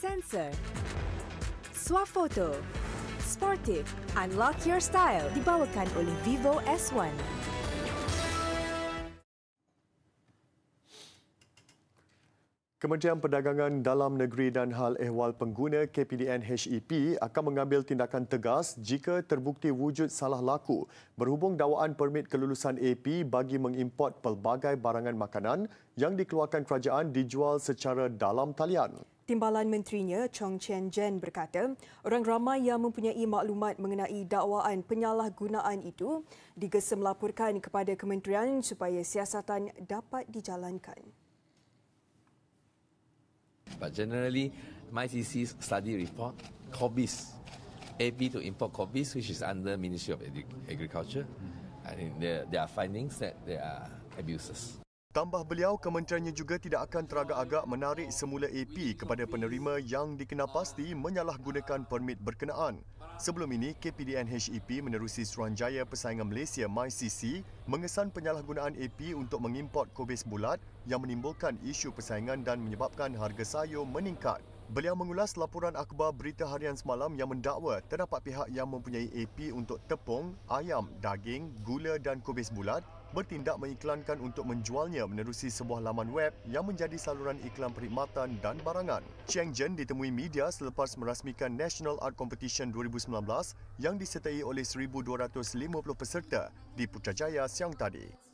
Sensor Swafoto sportif, Unlock Your Style Dibawakan oleh Vivo S1 Kementerian Perdagangan Dalam Negeri dan Hal Ehwal Pengguna KPDN HEP akan mengambil tindakan tegas jika terbukti wujud salah laku berhubung dawaan permit kelulusan AP bagi mengimport pelbagai barangan makanan yang dikeluarkan kerajaan dijual secara dalam talian. Timbalan menterinya Chong Chen Jen berkata, orang ramai yang mempunyai maklumat mengenai dakwaan penyalahgunaan itu digesa melaporkan kepada kementerian supaya siasatan dapat dijalankan. But generally, my thesis study report, COBIS, AP to import COBIS, which is under Ministry of Agri- Agriculture. I think there, there are findings that there are abuses. Tambah beliau, kementeriannya juga tidak akan teragak-agak menarik semula AP kepada penerima yang dikenal menyalahgunakan permit berkenaan. Sebelum ini, KPDN HEP menerusi Suruhanjaya Pesaingan Malaysia MyCC mengesan penyalahgunaan AP untuk mengimport kubis bulat yang menimbulkan isu persaingan dan menyebabkan harga sayur meningkat. Beliau mengulas laporan akhbar berita harian semalam yang mendakwa terdapat pihak yang mempunyai AP untuk tepung, ayam, daging, gula dan kubis bulat bertindak mengiklankan untuk menjualnya menerusi sebuah laman web yang menjadi saluran iklan perkhidmatan dan barangan. Cheng Jen ditemui media selepas merasmikan National Art Competition 2019 yang disertai oleh 1,250 peserta di Putrajaya siang tadi.